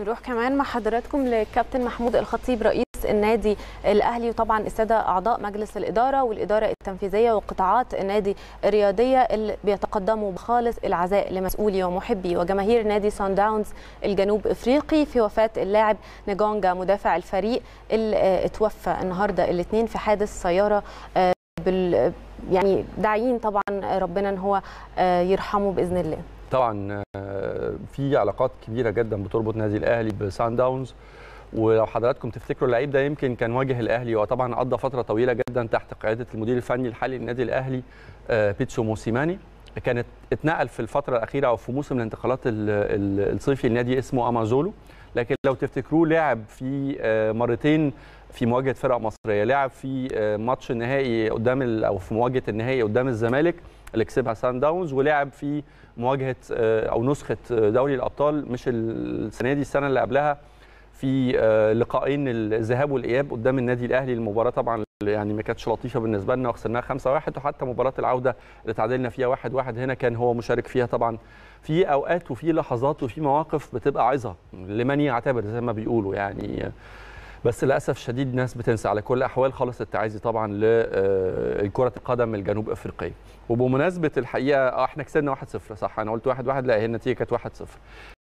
نروح كمان مع حضراتكم لكابتن محمود الخطيب رئيس النادي الاهلي وطبعا الساده اعضاء مجلس الاداره والاداره التنفيذيه وقطاعات النادي الرياضيه اللي بيتقدموا بخالص العزاء لمسؤولي ومحبي وجماهير نادي سان داونز الجنوب افريقي في وفاه اللاعب نجونجا مدافع الفريق اللي اتوفى النهارده الاثنين في حادث سياره آه، بال يعني داعيين طبعا ربنا ان هو آه، يرحمه باذن الله. طبعا آه، في علاقات كبيره جدا بتربط نادي الاهلي بسان داونز ولو حضراتكم تفتكروا اللعيب ده يمكن كان واجه الاهلي وطبعا قضى فتره طويله جدا تحت قياده المدير الفني الحالي للنادي الاهلي آه، بيتسو موسيماني كانت اتنقل في الفتره الاخيره او في موسم الانتقالات الصيفي لنادي اسمه امازولو لكن لو تفتكروه لعب في آه، مرتين في مواجهه فرق مصريه لعب في آه، ماتش النهائي قدام او في مواجهه النهائي قدام الزمالك اللي كسبها سان داونز ولعب في مواجهه آه، او نسخه دوري الابطال مش السنه دي السنه اللي قبلها في لقائين الذهاب والاياب قدام النادي الاهلي المباراه طبعا يعني ما كانتش لطيفه بالنسبه لنا وخسرناها 5 1 وحتى مباراه العوده اللي تعادلنا فيها 1 1 هنا كان هو مشارك فيها طبعا في اوقات وفي لحظات وفي مواقف بتبقى عظه لمن يعتبر زي ما بيقولوا يعني بس للاسف شديد ناس بتنسى على كل الاحوال خالص التعازي طبعا آه، لكره القدم الجنوب افريقيه وبمناسبه الحقيقه اه احنا كسبنا 1-0 صح انا قلت 1-1 لا هي النتيجه كانت 1-0